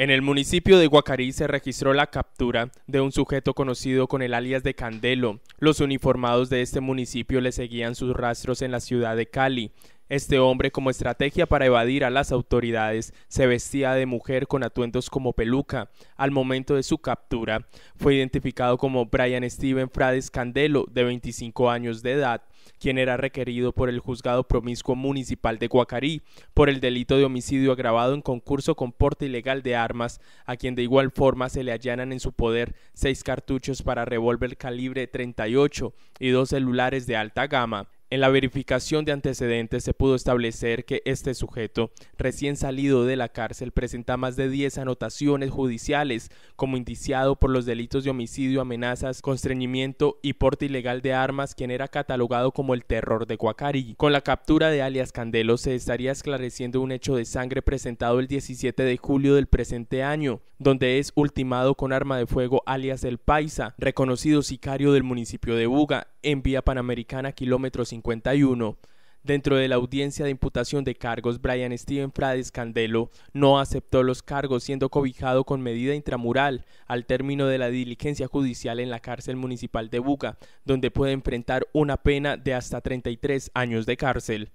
En el municipio de Guacarí se registró la captura de un sujeto conocido con el alias de Candelo. Los uniformados de este municipio le seguían sus rastros en la ciudad de Cali. Este hombre, como estrategia para evadir a las autoridades, se vestía de mujer con atuendos como peluca. Al momento de su captura, fue identificado como Brian Steven Frades Candelo, de 25 años de edad, quien era requerido por el juzgado promiscuo municipal de Guacarí por el delito de homicidio agravado en concurso con porte ilegal de armas, a quien de igual forma se le allanan en su poder seis cartuchos para revólver calibre 38 y dos celulares de alta gama. En la verificación de antecedentes se pudo establecer que este sujeto, recién salido de la cárcel, presenta más de 10 anotaciones judiciales como indiciado por los delitos de homicidio, amenazas, constreñimiento y porte ilegal de armas, quien era catalogado como el terror de Guacari. Con la captura de alias Candelo se estaría esclareciendo un hecho de sangre presentado el 17 de julio del presente año, donde es ultimado con arma de fuego alias El Paisa, reconocido sicario del municipio de Buga, en vía panamericana kilómetros Dentro de la audiencia de imputación de cargos, Brian Steven Frades Candelo no aceptó los cargos, siendo cobijado con medida intramural al término de la diligencia judicial en la cárcel municipal de Buca, donde puede enfrentar una pena de hasta 33 años de cárcel.